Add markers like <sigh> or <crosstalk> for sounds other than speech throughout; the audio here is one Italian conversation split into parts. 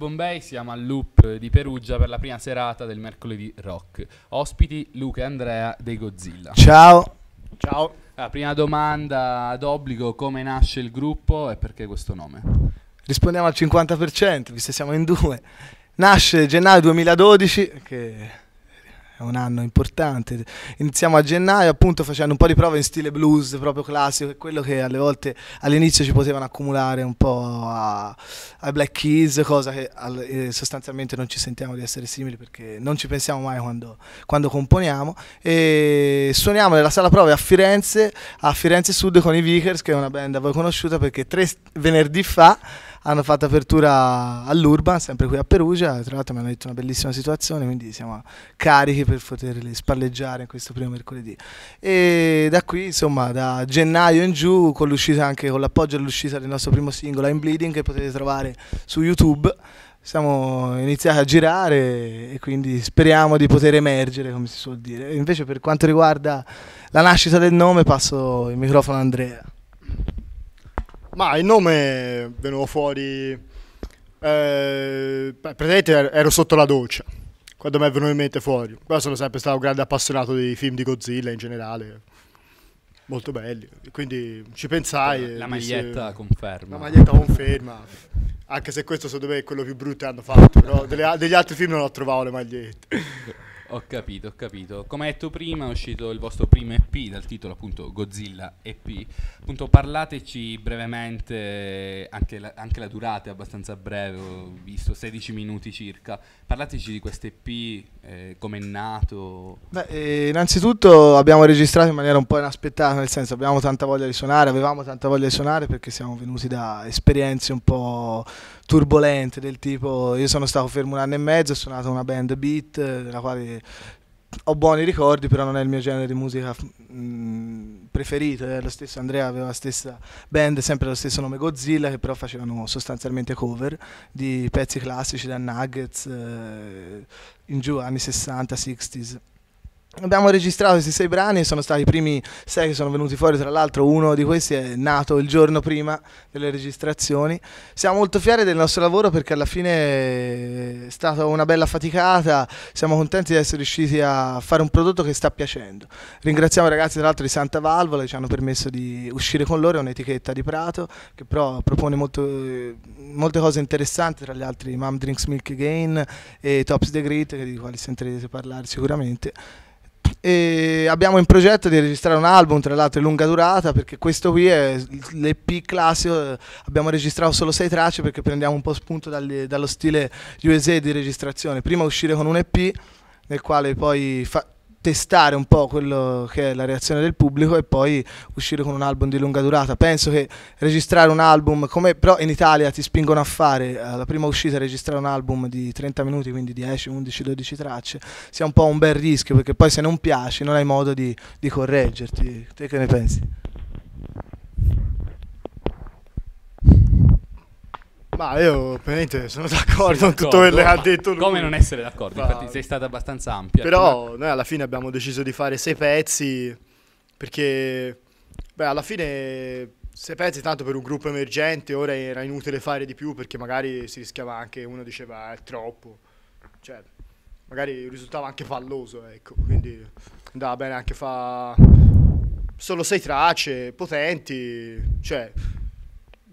Bombay siamo al Loop di Perugia per la prima serata del mercoledì rock. Ospiti Luca e Andrea dei Godzilla. Ciao. Ciao. La prima domanda d'obbligo, come nasce il gruppo e perché questo nome? Rispondiamo al 50%, visto che siamo in due. Nasce gennaio 2012, che è un anno importante. Iniziamo a gennaio appunto facendo un po' di prove in stile blues proprio classico, quello che alle volte all'inizio ci potevano accumulare un po' ai Black Keys, cosa che eh, sostanzialmente non ci sentiamo di essere simili perché non ci pensiamo mai quando, quando componiamo. E suoniamo nella sala prove a Firenze, a Firenze Sud con i Vickers, che è una band a voi conosciuta perché tre venerdì fa hanno fatto apertura all'Urban, sempre qui a Perugia, tra l'altro mi hanno detto una bellissima situazione, quindi siamo carichi per poterli spalleggiare questo primo mercoledì. E da qui, insomma, da gennaio in giù, con l'uscita anche con l'appoggio all'uscita del nostro primo singolo, I'm Bleeding, che potete trovare su YouTube siamo iniziati a girare e quindi speriamo di poter emergere, come si suol dire. Invece per quanto riguarda la nascita del nome passo il microfono a Andrea. Ma il nome veniva fuori. Eh, praticamente er-, ero sotto la doccia quando mi è venuto in mente fuori. Però sono sempre stato un grande appassionato di film di Godzilla in generale. Molto belli, quindi ci pensai. La maglietta disse, conferma. La maglietta conferma, anche se questo secondo me è quello più brutto che hanno fatto, però degli altri film non ho trovato le magliette. Ho capito, ho capito. Come detto prima, è uscito il vostro primo EP dal titolo appunto Godzilla EP. Appunto, parlateci brevemente, anche la, anche la durata è abbastanza breve, ho visto 16 minuti circa. Parlateci di questo EP, eh, come è nato. Beh, eh, innanzitutto abbiamo registrato in maniera un po' inaspettata, nel senso abbiamo tanta voglia di suonare, avevamo tanta voglia di suonare perché siamo venuti da esperienze un po' turbolente del tipo io sono stato fermo un anno e mezzo, ho suonato una band beat della quale ho buoni ricordi, però non è il mio genere di musica mm, preferito. Eh. Lo stesso Andrea aveva la stessa band, sempre lo stesso nome Godzilla, che però facevano sostanzialmente cover di pezzi classici da Nuggets eh, in giù anni 60, 60s. Abbiamo registrato questi sei brani, sono stati i primi sei che sono venuti fuori, tra l'altro uno di questi è nato il giorno prima delle registrazioni. Siamo molto fieri del nostro lavoro perché alla fine è stata una bella faticata, siamo contenti di essere riusciti a fare un prodotto che sta piacendo. Ringraziamo i ragazzi tra l'altro di Santa Valvola che ci hanno permesso di uscire con loro, è un'etichetta di Prato che però propone molto, molte cose interessanti, tra gli altri Mom Drinks Milk Again e Tops The Grid, di quali sentirete parlare sicuramente. E abbiamo in progetto di registrare un album, tra l'altro di lunga durata, perché questo qui è l'EP classico, eh, abbiamo registrato solo sei tracce perché prendiamo un po' spunto dal, dallo stile USA di registrazione. Prima uscire con un EP nel quale poi fa- testare un po' quello che è la reazione del pubblico e poi uscire con un album di lunga durata. Penso che registrare un album, come però in Italia ti spingono a fare alla eh, prima uscita registrare un album di 30 minuti, quindi 10, 11, 12 tracce, sia un po' un bel rischio perché poi se non piaci non hai modo di, di correggerti. Te che ne pensi? Ma io ovviamente sono d'accordo con tutto quello che ha detto lui. Come non essere d'accordo? Ma... Infatti sei stata abbastanza ampia. Però cioè, noi alla fine abbiamo deciso di fare sei pezzi perché beh, alla fine sei pezzi tanto per un gruppo emergente ora era inutile fare di più perché magari si rischiava anche uno diceva eh, è troppo. Cioè magari risultava anche palloso, ecco, quindi andava bene anche fa solo sei tracce potenti, cioè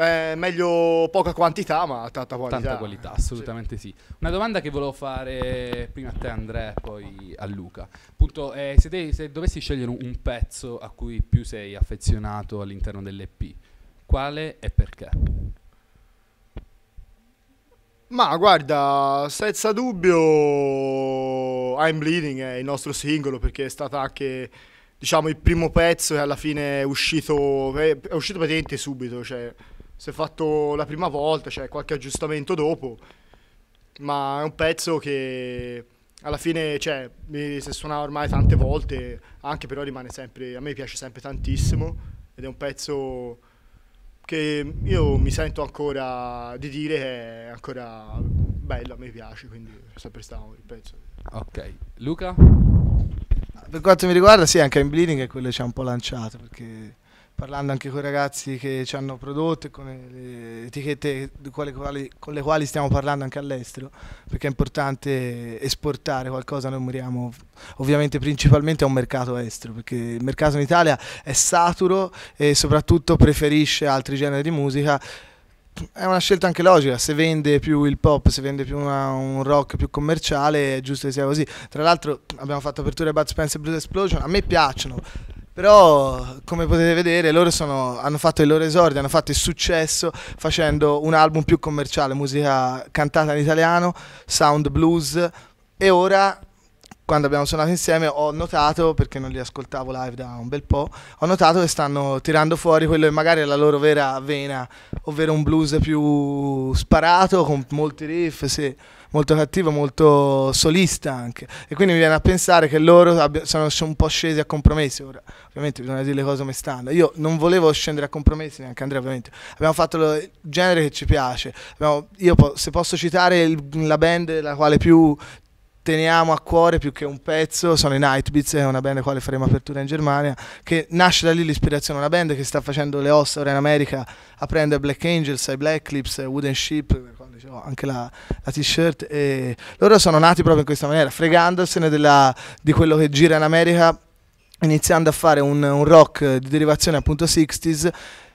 Beh, meglio poca quantità, ma tanta qualità. Tanta qualità, assolutamente sì. sì. Una domanda che volevo fare prima a te, Andrea, poi a Luca. Appunto, eh, se, te, se, dovessi scegliere un pezzo a cui più sei affezionato all'interno dell'EP, quale e perché? Ma guarda, senza dubbio, I'm Bleeding è il nostro singolo perché è stato anche diciamo il primo pezzo che alla fine è uscito, è uscito praticamente subito. Cioè, si è fatto la prima volta, c'è cioè qualche aggiustamento dopo, ma è un pezzo che alla fine cioè, mi si suona ormai tante volte, anche però rimane sempre, a me piace sempre tantissimo ed è un pezzo che io mi sento ancora di dire che è ancora bello, a me piace, quindi è sempre stato il pezzo. Ok, Luca? Per quanto mi riguarda sì, anche in Bleeding è quello che ci ha un po' lanciato perché parlando anche con i ragazzi che ci hanno prodotto e con le etichette con le, quali, stiamo parlando anche all'estero, perché è importante esportare qualcosa, noi moriamo ovviamente principalmente a un mercato estero, perché il mercato in Italia è saturo e soprattutto preferisce altri generi di musica è una scelta anche logica, se vende più il pop, se vende più una, un rock più commerciale, è giusto che sia così. Tra l'altro abbiamo fatto apertura di Bud Spencer Blues Explosion, a me piacciono, però, come potete vedere, loro sono, hanno fatto il loro esordio, hanno fatto il successo facendo un album più commerciale, musica cantata in italiano, sound blues, e ora quando abbiamo suonato insieme ho notato, perché non li ascoltavo live da un bel po', ho notato che stanno tirando fuori quello che magari è la loro vera vena, ovvero un blues più sparato, con molti riff, sì, molto cattivo, molto solista anche. E quindi mi viene a pensare che loro sono, sono un po' scesi a compromessi. Ora, ovviamente bisogna dire le cose come stanno. Io non volevo scendere a compromessi, neanche Andrea ovviamente. Abbiamo fatto il genere che ci piace. Abbiamo, io po- se posso citare il, la band la quale più teniamo a cuore più che un pezzo sono i Nightbeats, è una band quale faremo apertura in Germania, che nasce da lì l'ispirazione, una band che sta facendo le ossa ora in America, aprendo ai Black Angels, i Black Clips, Wooden Ship, anche la, la t-shirt, e loro sono nati proprio in questa maniera, fregandosene della, di quello che gira in America, iniziando a fare un, un rock di derivazione appunto 60s,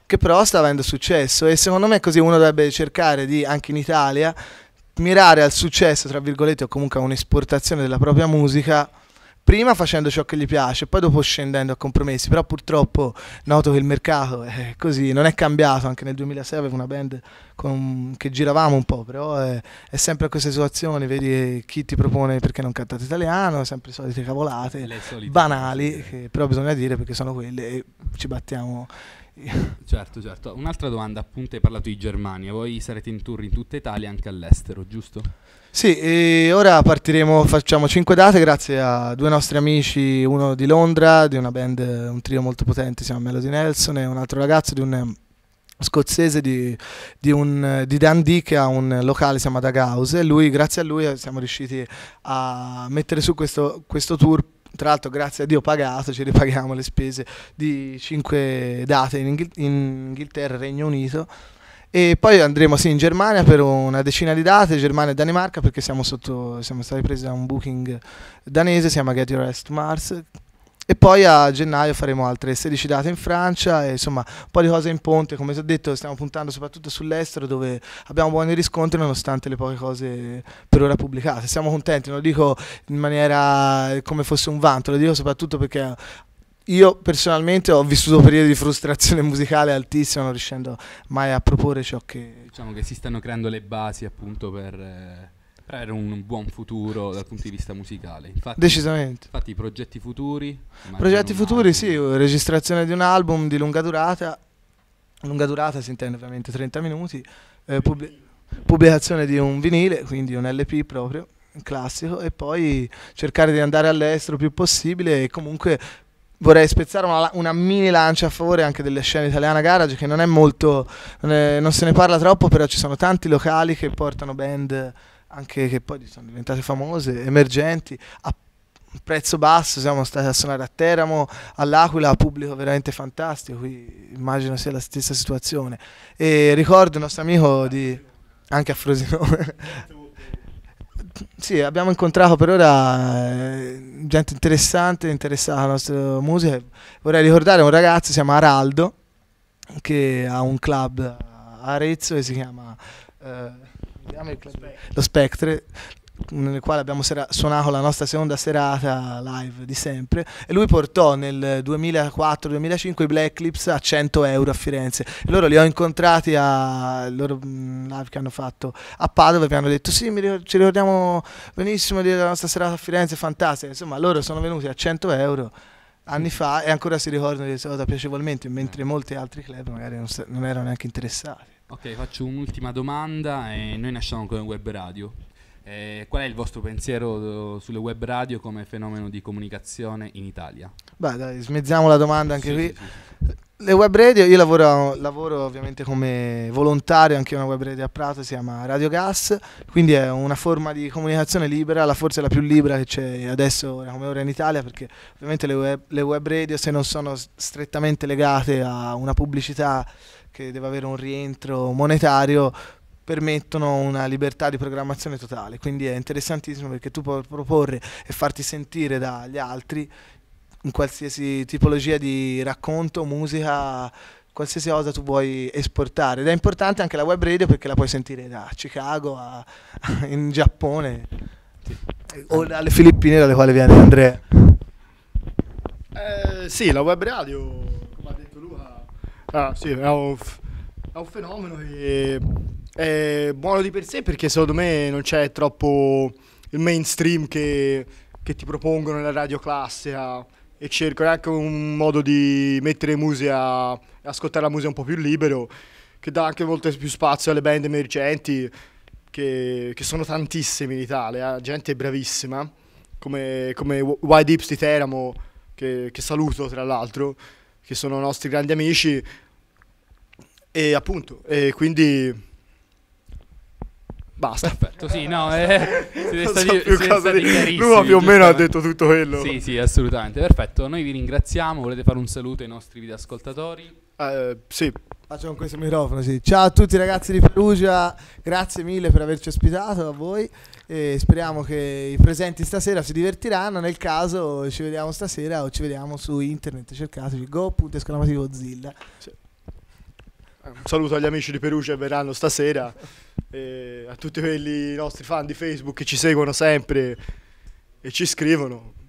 che però sta avendo successo e secondo me così uno dovrebbe cercare di, anche in Italia, mirare al successo, tra virgolette, o comunque a un'esportazione della propria musica, prima facendo ciò che gli piace, poi dopo scendendo a compromessi, però purtroppo noto che il mercato è eh, così, non è cambiato, anche nel 2006 avevo una band con, che giravamo un po', però è, eh, è, sempre questa situazione, vedi eh, chi ti propone perché non cantate italiano, sempre solite cavolate, solite banali, che però bisogna dire perché sono quelle e ci battiamo <laughs> Certo, certo. Un'altra domanda, appunto hai parlato di Germania, voi sarete in tour in tutta Italia e anche all'estero, giusto? Sì, ora partiremo, facciamo 5 date grazie a due nostri amici, uno di Londra, di una band, un trio molto potente, si chiama Melody Nelson, e un altro ragazzo di un eh, scozzese di, di, un, eh, di Dan che ha un locale si chiama Daghouse e lui, grazie a lui siamo riusciti a mettere su questo, questo tour tra l'altro grazie a Dio pagato, ci ripaghiamo le spese di 5 date in, Inghil- in Inghilterra e Regno Unito. E poi andremo sì, in Germania per una decina di date, Germania e Danimarca, perché siamo, sotto, siamo stati presi da un booking danese, si chiama Get Your Rest Mars, e poi a gennaio faremo altre 16 date in Francia e insomma un po' di cose in ponte, come ti ho detto stiamo puntando soprattutto sull'estero dove abbiamo buoni riscontri nonostante le poche cose per ora pubblicate. Siamo contenti, non lo dico in maniera eh, come fosse un vanto, lo dico soprattutto perché eh, io personalmente ho vissuto periodi di frustrazione <laughs> musicale altissima, non riuscendo mai a proporre ciò che... Diciamo che si stanno creando le basi appunto per... Eh per avere un buon futuro dal punto di vista musicale. Infatti, Decisamente. Infatti progetti futuri... Progetti futuri, album. sì, registrazione di un album di lunga durata, lunga durata si intende ovviamente 30 minuti, eh, pub- pubblicazione di un vinile, quindi un LP proprio, classico, e poi cercare di andare all'estero più possibile e comunque vorrei spezzare una, una, mini lancia a favore anche delle scene italiane garage che non è molto, non, è, non se ne parla troppo, però ci sono tanti locali che portano band anche che poi sono diventate famose, emergenti, a prezzo basso, siamo stati a suonare a Teramo, all'Aquila, pubblico veramente fantastico, qui immagino sia la stessa situazione. E ricordo il nostro amico di... anche a Frosinone. sì, abbiamo incontrato per ora eh, gente interessante, interessata alla nostra musica. Vorrei ricordare un ragazzo, si chiama Araldo, che ha un club a Arezzo e si chiama... Eh, lo Spectre nel quale abbiamo suonato la nostra seconda serata live di sempre e lui portò nel 2004-2005 i Black Clips a 100 euro a Firenze e loro li ho incontrati a loro mm, live che hanno fatto a Padova e mi hanno detto sì ci ricordiamo benissimo della nostra serata a Firenze fantastica insomma loro sono venuti a 100 euro anni fa e ancora si ricordano di questa cosa piacevolmente mentre molti altri club magari non, non erano neanche interessati Ok, faccio un'ultima domanda. Eh, noi nasciamo come web radio. Eh, qual è il vostro pensiero eh, sulle web radio come fenomeno di comunicazione in Italia? Beh, dai, smezziamo la domanda anche sì, qui. Sì, sì. Le web radio, io lavoro, lavoro, ovviamente come volontario anche in una web radio a Prato, si chiama Radio Gas, quindi è una forma di comunicazione libera, la forse la più libera che c'è adesso ora come ora in Italia, perché ovviamente le web, le web radio se non sono strettamente legate a una pubblicità che deve avere un rientro monetario permettono una libertà di programmazione totale, quindi è interessantissimo perché tu puoi proporre e farti sentire dagli altri in qualsiasi tipologia di racconto, musica, qualsiasi cosa tu vuoi esportare ed è importante anche la web radio perché la puoi sentire da Chicago a, <laughs> in Giappone o dalle Filippine dalle quali viene Andrea. Eh, sì, la web radio Ah, sì, è un, è un fenomeno e è buono di per sé perché secondo me non c'è troppo il mainstream che, che ti propongono nella radio classica e cercano anche un modo di mettere musica, e ascoltare la musica un po' più libero, che dà anche molto più spazio alle band emergenti, che, che sono tantissime in Italia, eh, gente bravissima, come, come Wide Hips di Teramo, che, che saluto tra l'altro, che sono nostri grandi amici, e appunto, e quindi... Basta. Perfetto, sì, no, eh, siete stati, più siete stati di... Lui più o meno ha detto tutto quello. Sì, sì, assolutamente. Perfetto, noi vi ringraziamo. Volete fare un saluto ai nostri videoascoltatori? Ah, eh, sì. Faccio con questo microfono, sì. Ciao a tutti ragazzi di Perugia, grazie mille per averci ospitato a voi e speriamo che i presenti stasera si divertiranno, nel caso ci vediamo stasera o ci vediamo su internet, cercateci go.esclamativo zilla un saluto agli amici di Perugia che verranno stasera, e a tutti quelli nostri fan di Facebook che ci seguono sempre e ci scrivono.